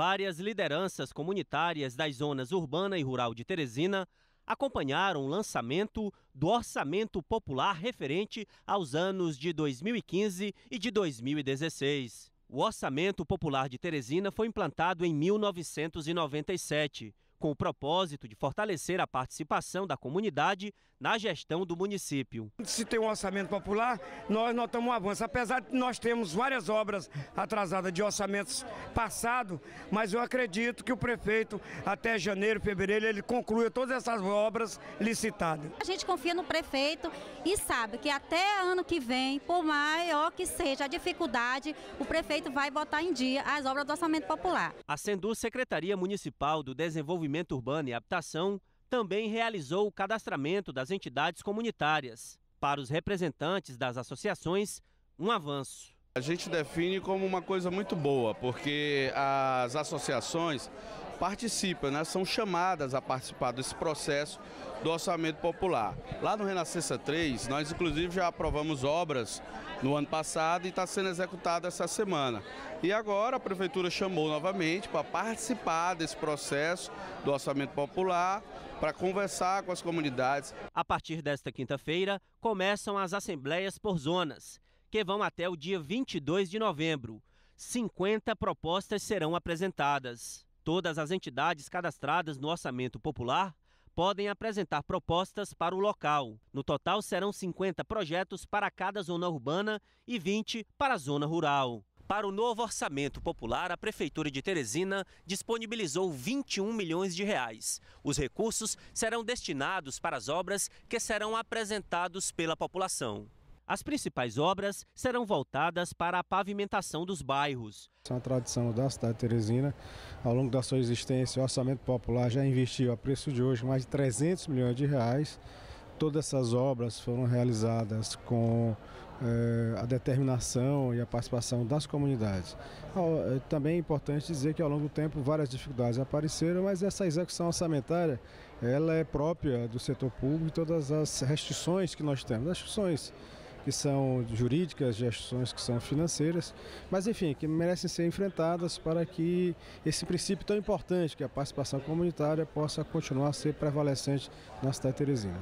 várias lideranças comunitárias das zonas urbana e rural de Teresina acompanharam o lançamento do orçamento popular referente aos anos de 2015 e de 2016. O orçamento popular de Teresina foi implantado em 1997 com o propósito de fortalecer a participação da comunidade na gestão do município. Se tem um orçamento popular, nós notamos um avanço. Apesar de nós termos várias obras atrasadas de orçamentos passados, mas eu acredito que o prefeito, até janeiro, fevereiro, ele conclua todas essas obras licitadas. A gente confia no prefeito e sabe que até ano que vem, por maior que seja a dificuldade, o prefeito vai botar em dia as obras do orçamento popular. A Sendu, Secretaria Municipal do Desenvolvimento Desenvolvimento Urbano e Habitação também realizou o cadastramento das entidades comunitárias. Para os representantes das associações, um avanço gente define como uma coisa muito boa, porque as associações participam, né, são chamadas a participar desse processo do orçamento popular. Lá no Renascença 3, nós inclusive já aprovamos obras no ano passado e está sendo executada essa semana. E agora a prefeitura chamou novamente para participar desse processo do orçamento popular, para conversar com as comunidades. A partir desta quinta-feira, começam as assembleias por zonas que vão até o dia 22 de novembro. 50 propostas serão apresentadas. Todas as entidades cadastradas no orçamento popular podem apresentar propostas para o local. No total, serão 50 projetos para cada zona urbana e 20 para a zona rural. Para o novo orçamento popular, a Prefeitura de Teresina disponibilizou 21 milhões de reais. Os recursos serão destinados para as obras que serão apresentados pela população. As principais obras serão voltadas para a pavimentação dos bairros. É uma tradição da cidade de Teresina. Ao longo da sua existência, o Orçamento Popular já investiu, a preço de hoje, mais de 300 milhões de reais. Todas essas obras foram realizadas com eh, a determinação e a participação das comunidades. Eh, também é importante dizer que ao longo do tempo várias dificuldades apareceram, mas essa execução orçamentária ela é própria do setor público e todas as restrições que nós temos, restrições que são jurídicas, gestões que são financeiras, mas enfim, que merecem ser enfrentadas para que esse princípio tão importante, que é a participação comunitária, possa continuar a ser prevalecente na cidade de Teresina.